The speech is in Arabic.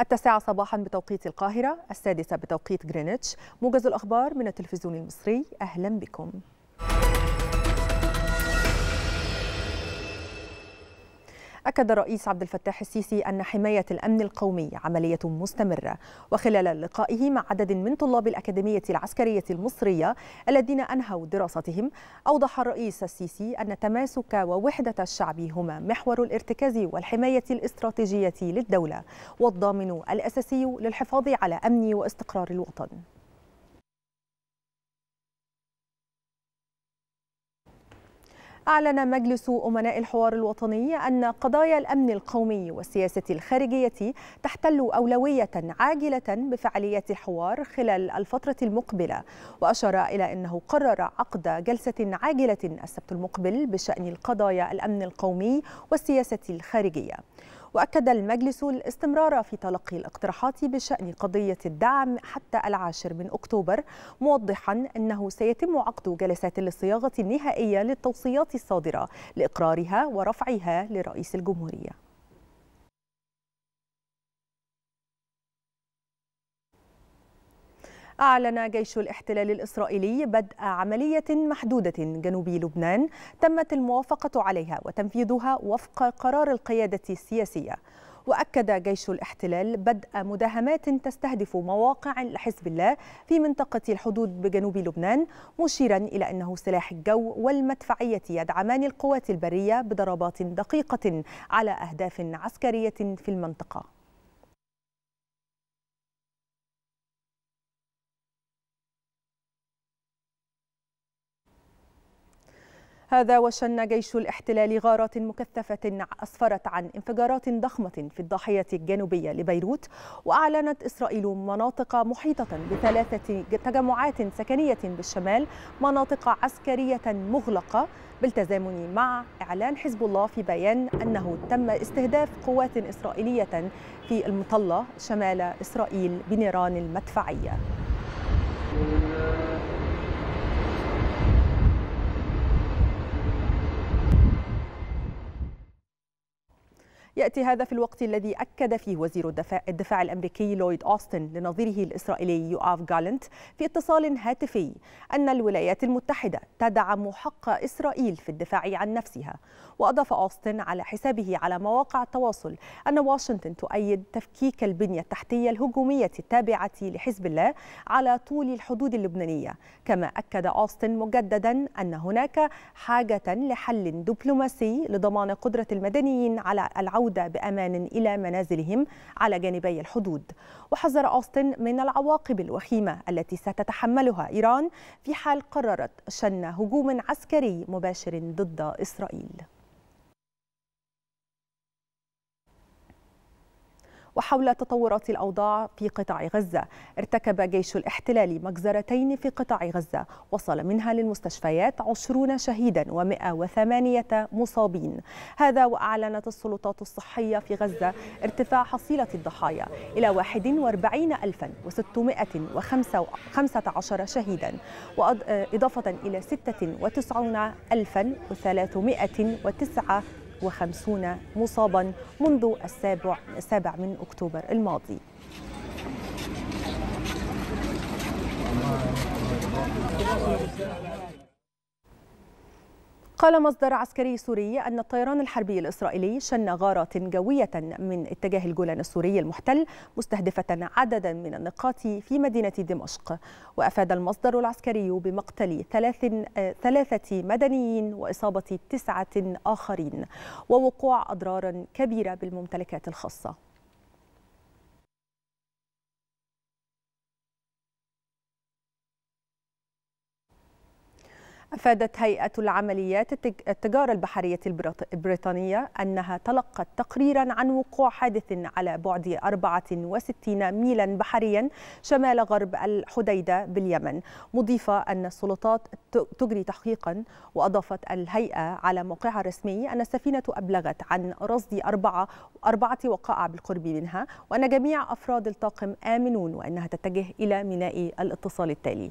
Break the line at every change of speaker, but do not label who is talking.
التاسعة صباحا بتوقيت القاهرة السادسة بتوقيت غرينتش موجز الأخبار من التلفزيون المصري أهلا بكم أكد الرئيس عبد الفتاح السيسي أن حماية الأمن القومي عملية مستمرة وخلال لقائه مع عدد من طلاب الأكاديمية العسكرية المصرية الذين أنهوا دراستهم أوضح الرئيس السيسي أن تماسك ووحدة الشعب هما محور الارتكاز والحماية الاستراتيجية للدولة والضامن الأساسي للحفاظ على أمن واستقرار الوطن أعلن مجلس أمناء الحوار الوطني أن قضايا الأمن القومي والسياسة الخارجية تحتل أولوية عاجلة بفعالية الحوار خلال الفترة المقبلة وأشار إلى أنه قرر عقد جلسة عاجلة السبت المقبل بشأن القضايا الأمن القومي والسياسة الخارجية وأكد المجلس الاستمرار في تلقي الاقتراحات بشأن قضية الدعم حتى العاشر من أكتوبر موضحا أنه سيتم عقد جلسات للصياغة النهائية للتوصيات الصادرة لإقرارها ورفعها لرئيس الجمهورية أعلن جيش الاحتلال الإسرائيلي بدء عملية محدودة جنوبي لبنان تمت الموافقة عليها وتنفيذها وفق قرار القيادة السياسية وأكد جيش الاحتلال بدء مداهمات تستهدف مواقع لحزب الله في منطقة الحدود بجنوب لبنان مشيرا إلى أنه سلاح الجو والمدفعية يدعمان القوات البرية بضربات دقيقة على أهداف عسكرية في المنطقة هذا وشن جيش الاحتلال غارات مكثفة أسفرت عن انفجارات ضخمة في الضاحية الجنوبية لبيروت وأعلنت إسرائيل مناطق محيطة بثلاثة تجمعات سكنية بالشمال مناطق عسكرية مغلقة بالتزامن مع إعلان حزب الله في بيان أنه تم استهداف قوات إسرائيلية في المطلة شمال إسرائيل بنيران المدفعية يأتي هذا في الوقت الذي أكد فيه وزير الدفاع, الدفاع الأمريكي لويد أوستن لنظيره الإسرائيلي يؤاف جالنت في اتصال هاتفي أن الولايات المتحدة تدعم حق إسرائيل في الدفاع عن نفسها وأضاف أوستن على حسابه على مواقع التواصل أن واشنطن تؤيد تفكيك البنية التحتية الهجومية التابعة لحزب الله على طول الحدود اللبنانية كما أكد أوستن مجددا أن هناك حاجة لحل دبلوماسي لضمان قدرة المدنيين على العودة العودة بأمان إلى منازلهم على جانبي الحدود وحذر أوستن من العواقب الوخيمة التي ستتحملها إيران في حال قررت شن هجوم عسكري مباشر ضد إسرائيل وحول تطورات الأوضاع في قطاع غزة ارتكب جيش الاحتلال مجزرتين في قطاع غزة وصل منها للمستشفيات عشرون شهيدا و108 مصابين هذا وأعلنت السلطات الصحية في غزة ارتفاع حصيلة الضحايا إلى 41615 شهيدا وإضافة إلى 96309 وخمسون مصابا منذ السابع, السابع من أكتوبر الماضي قال مصدر عسكري سوري أن الطيران الحربي الإسرائيلي شن غارات جوية من اتجاه الجولان السوري المحتل مستهدفة عددا من النقاط في مدينة دمشق وأفاد المصدر العسكري بمقتل ثلاث ثلاثة مدنيين وإصابة تسعة آخرين ووقوع أضرار كبيرة بالممتلكات الخاصة أفادت هيئة العمليات التجارة البحرية البريطانية أنها تلقت تقريرا عن وقوع حادث على بعد 64 ميلا بحريا شمال غرب الحديدة باليمن مضيفة أن السلطات تجري تحقيقا وأضافت الهيئة على موقعها الرسمي أن السفينة أبلغت عن رصد أربعة, أربعة وقائع بالقرب منها وأن جميع أفراد الطاقم آمنون وأنها تتجه إلى ميناء الاتصال التالي